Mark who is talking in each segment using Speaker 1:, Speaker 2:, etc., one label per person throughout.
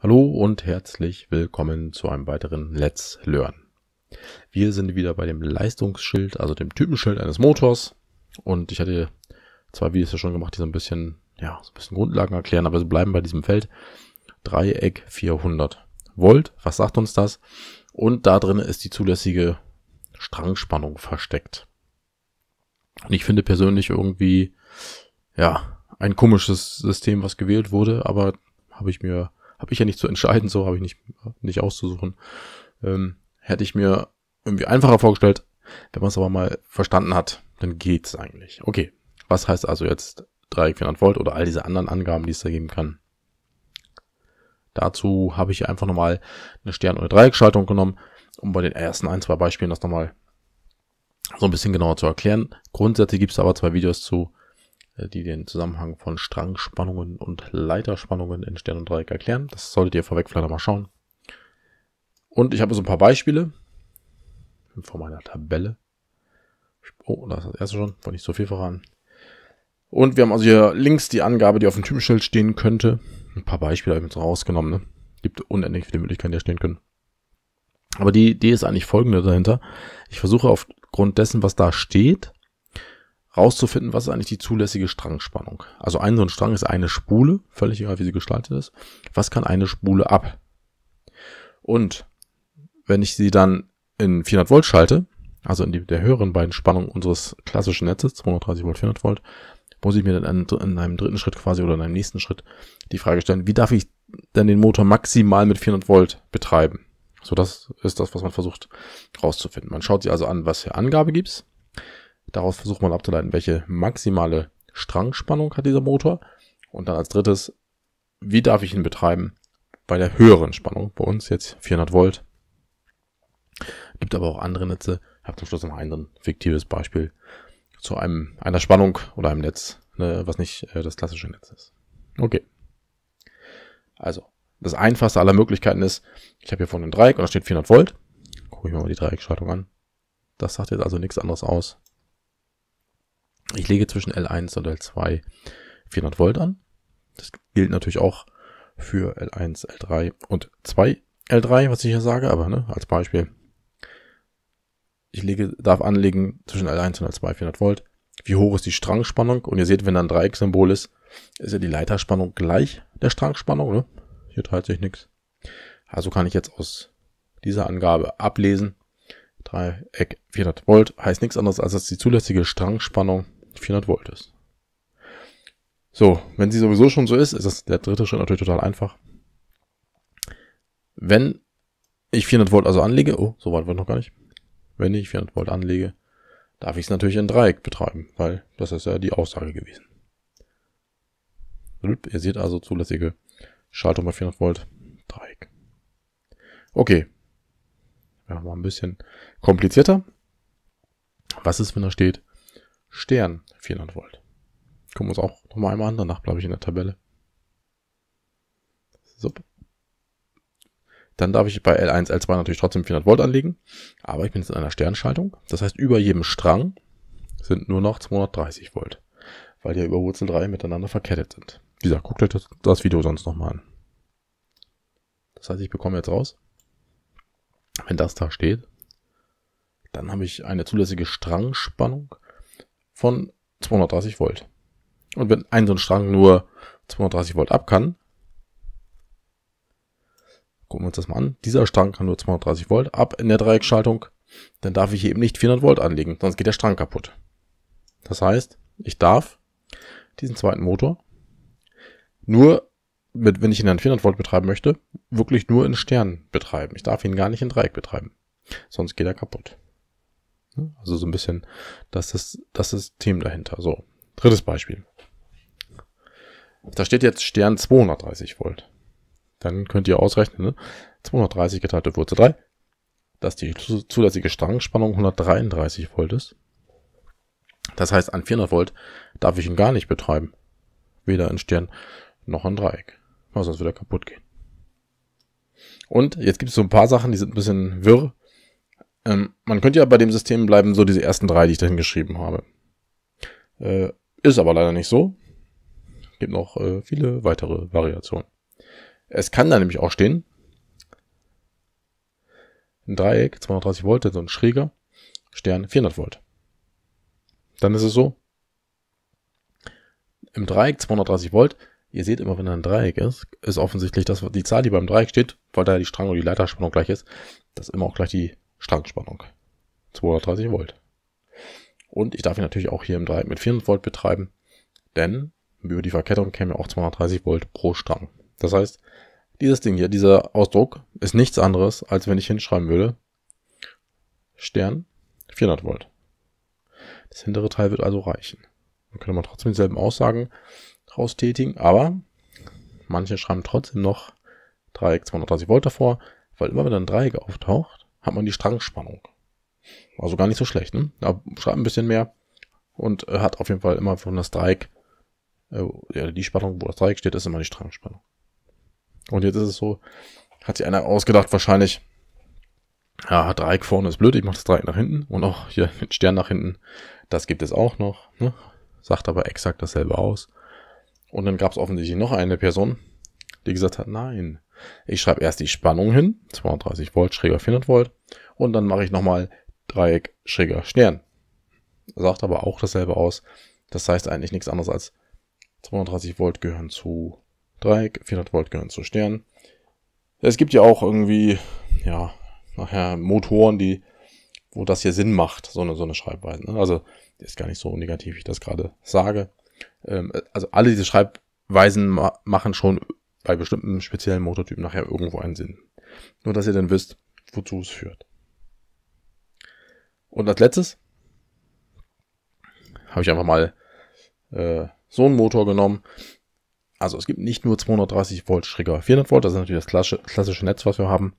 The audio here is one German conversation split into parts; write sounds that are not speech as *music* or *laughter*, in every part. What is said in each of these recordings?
Speaker 1: Hallo und herzlich willkommen zu einem weiteren Let's Learn. Wir sind wieder bei dem Leistungsschild, also dem Typenschild eines Motors. Und ich hatte zwei Videos ja schon gemacht, die so ein bisschen, ja, so ein bisschen Grundlagen erklären, aber wir bleiben bei diesem Feld. Dreieck 400 Volt. Was sagt uns das? Und da drin ist die zulässige Strangspannung versteckt. Und ich finde persönlich irgendwie, ja, ein komisches System, was gewählt wurde, aber habe ich mir habe ich ja nicht zu entscheiden, so habe ich nicht, nicht auszusuchen. Ähm, hätte ich mir irgendwie einfacher vorgestellt. Wenn man es aber mal verstanden hat, dann geht's eigentlich. Okay, was heißt also jetzt Dreieck 400 Volt oder all diese anderen Angaben, die es da geben kann? Dazu habe ich einfach nochmal eine Stern- oder Dreieckschaltung genommen, um bei den ersten ein, zwei Beispielen das nochmal so ein bisschen genauer zu erklären. Grundsätzlich gibt es aber zwei Videos zu. Äh, die den Zusammenhang von Strangspannungen und Leiterspannungen in Stern und Dreieck erklären. Das solltet ihr vorweg vielleicht mal schauen. Und ich habe so ein paar Beispiele in meiner Tabelle. Oh, das ist das erste schon, wollte nicht so viel voran. Und wir haben also hier links die Angabe, die auf dem Typenschild stehen könnte. Ein paar Beispiele habe ich jetzt rausgenommen. Ne? Gibt unendlich viele Möglichkeiten, die da stehen können. Aber die Idee ist eigentlich folgende dahinter. Ich versuche aufgrund dessen, was da steht, rauszufinden, was ist eigentlich die zulässige Strangspannung. Also ein so ein Strang ist eine Spule, völlig egal, wie sie gestaltet ist. Was kann eine Spule ab? Und wenn ich sie dann in 400 Volt schalte, also in die, der höheren beiden Spannung unseres klassischen Netzes, 230 Volt, 400 Volt, muss ich mir dann in einem dritten Schritt quasi oder in einem nächsten Schritt die Frage stellen, wie darf ich denn den Motor maximal mit 400 Volt betreiben? So, das ist das, was man versucht herauszufinden. Man schaut sich also an, was für Angabe gibt es Daraus versucht man abzuleiten, welche maximale Strangspannung hat dieser Motor. Und dann als drittes, wie darf ich ihn betreiben bei der höheren Spannung? Bei uns jetzt 400 Volt. Gibt aber auch andere Netze. Ich habe zum Schluss noch ein fiktives Beispiel zu einem, einer Spannung oder einem Netz, ne, was nicht äh, das klassische Netz ist. Okay. Also, das einfachste aller Möglichkeiten ist, ich habe hier vorne ein Dreieck und da steht 400 Volt. Gucke ich mir mal die Dreieckschaltung an. Das sagt jetzt also nichts anderes aus ich lege zwischen L1 und L2 400 Volt an. Das gilt natürlich auch für L1, L3 und 2 L3, was ich hier sage, aber ne, als Beispiel. Ich lege, darf anlegen zwischen L1 und L2 400 Volt. Wie hoch ist die Strangspannung? Und ihr seht, wenn da ein Dreiecksymbol ist, ist ja die Leiterspannung gleich der Strangspannung. Ne? Hier teilt sich nichts. Also kann ich jetzt aus dieser Angabe ablesen. Dreieck 400 Volt heißt nichts anderes, als dass die zulässige Strangspannung 400 Volt ist. So, wenn sie sowieso schon so ist, ist das der dritte Schritt natürlich total einfach. Wenn ich 400 Volt also anlege, oh, so weit war noch gar nicht. Wenn ich 400 Volt anlege, darf ich es natürlich in Dreieck betreiben, weil das ist ja die Aussage gewesen. Ihr seht also zulässige Schaltung bei 400 Volt, Dreieck. Okay. Ja, mal ein bisschen komplizierter. Was ist, wenn da steht Stern 400 Volt. Gucken wir uns auch nochmal einmal an, danach bleibe ich in der Tabelle. So. Dann darf ich bei L1, L2 natürlich trotzdem 400 Volt anlegen, aber ich bin jetzt in einer Sternschaltung. Das heißt, über jedem Strang sind nur noch 230 Volt, weil die ja über Wurzel 3 miteinander verkettet sind. Wie gesagt, guckt euch das, das Video sonst nochmal an. Das heißt, ich bekomme jetzt raus, wenn das da steht, dann habe ich eine zulässige Strangspannung von 230 Volt. Und wenn ein so ein Strang nur 230 Volt ab kann, gucken wir uns das mal an, dieser Strang kann nur 230 Volt ab in der Dreieckschaltung, dann darf ich eben nicht 400 Volt anlegen, sonst geht der Strang kaputt. Das heißt, ich darf diesen zweiten Motor nur, mit, wenn ich ihn an 400 Volt betreiben möchte, wirklich nur in Stern betreiben. Ich darf ihn gar nicht in Dreieck betreiben, sonst geht er kaputt. Ne? Also so ein bisschen, das ist das ist Team dahinter. So, drittes Beispiel. Da steht jetzt Stern 230 Volt. Dann könnt ihr ausrechnen, ne? 230 geteilt durch Wurzel 3, dass die zulässige Strangspannung 133 Volt ist. Das heißt, an 400 Volt darf ich ihn gar nicht betreiben. Weder ein Stern noch ein Dreieck. sonst würde er kaputt gehen. Und jetzt gibt es so ein paar Sachen, die sind ein bisschen wirr. Ähm, man könnte ja bei dem System bleiben, so diese ersten drei, die ich dahin geschrieben habe. Äh, ist aber leider nicht so. Gibt noch äh, viele weitere Variationen. Es kann da nämlich auch stehen. Ein Dreieck, 230 Volt, so ein schräger. Stern, 400 Volt. Dann ist es so. Im Dreieck 230 Volt. Ihr seht immer, wenn da ein Dreieck ist, ist offensichtlich, dass die Zahl, die beim Dreieck steht, weil da die Strang- und die Leiterspannung gleich ist, dass immer auch gleich die Strangspannung. 230 Volt. Und ich darf ihn natürlich auch hier im Dreieck mit 400 Volt betreiben, denn über die Verkettung käme auch 230 Volt pro Strang. Das heißt, dieses Ding hier, dieser Ausdruck ist nichts anderes, als wenn ich hinschreiben würde, Stern 400 Volt. Das hintere Teil wird also reichen. Dann könnte man trotzdem dieselben Aussagen draus tätigen, aber manche schreiben trotzdem noch Dreieck 230 Volt davor, weil immer wenn ein Dreieck auftaucht, hat man die Strangspannung. Also gar nicht so schlecht, ne? Da schreibt ein bisschen mehr und äh, hat auf jeden Fall immer von das Dreieck, äh, ja, die Spannung, wo das Dreieck steht, ist immer die Strangspannung. Und jetzt ist es so, hat sich einer ausgedacht, wahrscheinlich, ja, Dreieck vorne ist blöd, ich mache das Dreieck nach hinten und auch hier mit *laughs* Stern nach hinten, das gibt es auch noch, ne? sagt aber exakt dasselbe aus. Und dann gab es offensichtlich noch eine Person, die gesagt hat, nein, ich schreibe erst die Spannung hin, 32 Volt schräger 400 Volt, und dann mache ich nochmal Dreieck schräger Stern. Sagt aber auch dasselbe aus. Das heißt eigentlich nichts anderes als 230 Volt gehören zu Dreieck, 400 Volt gehören zu Stern. Es gibt ja auch irgendwie, ja, nachher Motoren, die, wo das hier Sinn macht, so eine, so eine Schreibweise. Ne? Also, ist gar nicht so negativ, wie ich das gerade sage. Ähm, also, alle diese Schreibweisen ma machen schon bei bestimmten speziellen Motortypen nachher irgendwo einen Sinn. Nur, dass ihr dann wisst, wozu es führt. Und als letztes habe ich einfach mal äh, so einen Motor genommen. Also es gibt nicht nur 230 Volt Schräger 400 Volt, das ist natürlich das klassische, klassische Netz, was wir haben.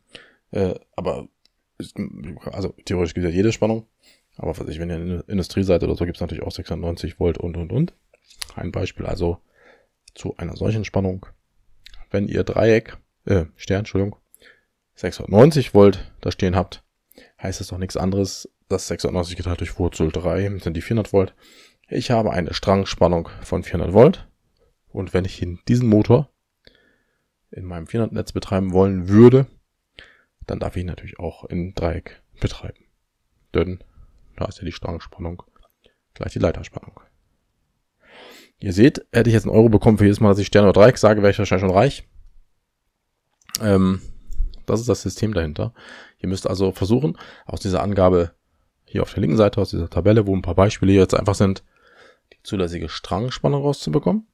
Speaker 1: Äh, aber also theoretisch gibt es ja jede Spannung. Aber was ich, wenn ihr in der Industrie seid oder so gibt es natürlich auch 690 Volt und und und. Ein Beispiel also zu einer solchen Spannung wenn ihr Dreieck, äh, Stern, Entschuldigung, 690 Volt da stehen habt, heißt es doch nichts anderes, dass 690 geteilt durch Wurzel 3 sind die 400 Volt. Ich habe eine Strangspannung von 400 Volt und wenn ich diesen Motor in meinem 400 Netz betreiben wollen würde, dann darf ich ihn natürlich auch in Dreieck betreiben. Denn da ist ja die Strangspannung gleich die Leiterspannung. Ihr seht, hätte ich jetzt einen Euro bekommen für jedes Mal, dass ich Stern oder Dreieck sage, wäre ich wahrscheinlich schon reich. Ähm, das ist das System dahinter. Ihr müsst also versuchen, aus dieser Angabe hier auf der linken Seite, aus dieser Tabelle, wo ein paar Beispiele jetzt einfach sind, die zulässige Strangspannung rauszubekommen.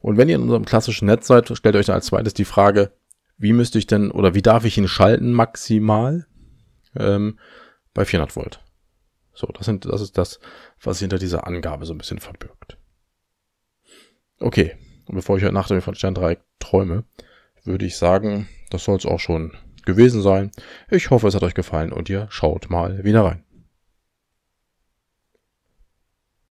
Speaker 1: Und wenn ihr in unserem klassischen Netz seid, stellt euch dann als zweites die Frage, wie müsste ich denn oder wie darf ich ihn schalten maximal ähm, bei 400 Volt. So, das, sind, das ist das, was sich hinter dieser Angabe so ein bisschen verbirgt. Okay, und bevor ich heute Nacht von Sterndreieck träume, würde ich sagen, das soll es auch schon gewesen sein. Ich hoffe, es hat euch gefallen und ihr schaut mal wieder rein.